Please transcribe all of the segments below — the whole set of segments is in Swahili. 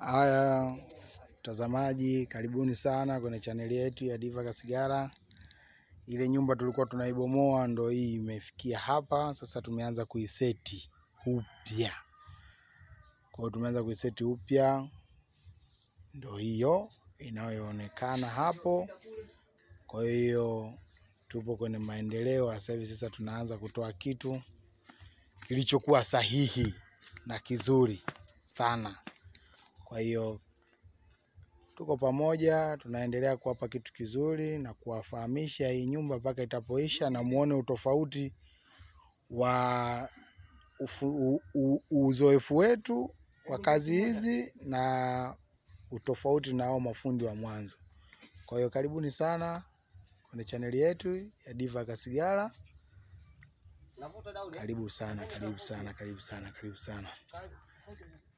Haya, mtazamaji, karibuni sana kwenye chaneli yetu ya Diva Kasigara. Ile nyumba tulikuwa tunaibomoa ndo hii imefikia hapa sasa. Tumeanza kuiseti upya, kwa hiyo tumeanza kuiseti upya, ndo hiyo inayoonekana hapo. Kwa hiyo tupo kwenye maendeleo sasa hivi, sasa tunaanza kutoa kitu kilichokuwa sahihi na kizuri sana. Kwa hiyo tuko pamoja, tunaendelea kuwapa kitu kizuri na kuwafahamisha hii nyumba mpaka itapoisha, na muone utofauti wa uzoefu wetu wa kazi hizi na utofauti na hao mafundi wa mwanzo. Kwa hiyo karibuni sana kwenye chaneli yetu ya Diva Kasigara. Karibu sana, karibu sana, karibu sana, karibu sana,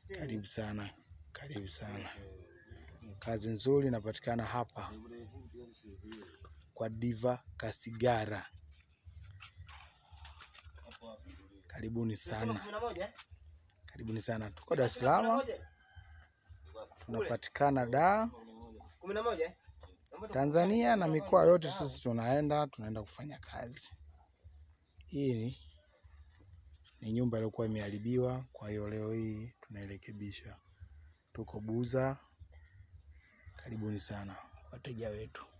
karibu sana. Karibu sana. Kazi nzuri inapatikana hapa kwa Diva Kasigara. Karibuni sana, karibuni sana. Tuko Dar es Salaam, tunapatikana da Tanzania na mikoa yote. Sisi tunaenda tunaenda kufanya kazi. Hii ni nyumba iliyokuwa imeharibiwa, kwa hiyo leo hii tunairekebisha tuko Buza. Karibuni sana wateja wetu.